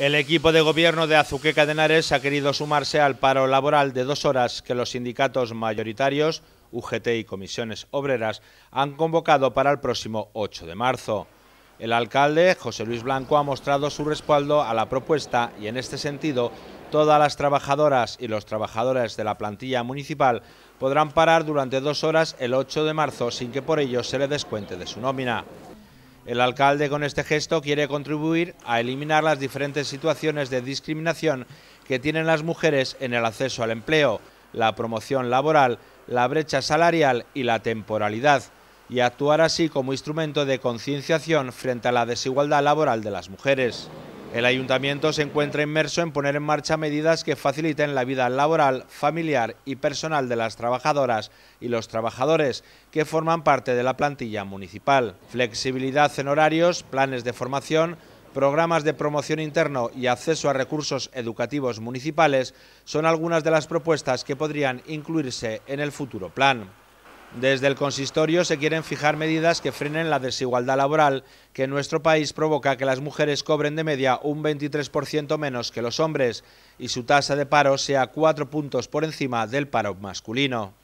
El equipo de gobierno de Azuqueca de Henares ha querido sumarse al paro laboral de dos horas que los sindicatos mayoritarios, UGT y comisiones obreras, han convocado para el próximo 8 de marzo. El alcalde, José Luis Blanco, ha mostrado su respaldo a la propuesta y, en este sentido, todas las trabajadoras y los trabajadores de la plantilla municipal podrán parar durante dos horas el 8 de marzo sin que por ello se le descuente de su nómina. El alcalde con este gesto quiere contribuir a eliminar las diferentes situaciones de discriminación que tienen las mujeres en el acceso al empleo, la promoción laboral, la brecha salarial y la temporalidad, y actuar así como instrumento de concienciación frente a la desigualdad laboral de las mujeres. El ayuntamiento se encuentra inmerso en poner en marcha medidas que faciliten la vida laboral, familiar y personal de las trabajadoras y los trabajadores que forman parte de la plantilla municipal. Flexibilidad en horarios, planes de formación, programas de promoción interno y acceso a recursos educativos municipales son algunas de las propuestas que podrían incluirse en el futuro plan. Desde el consistorio se quieren fijar medidas que frenen la desigualdad laboral, que en nuestro país provoca que las mujeres cobren de media un 23% menos que los hombres y su tasa de paro sea cuatro puntos por encima del paro masculino.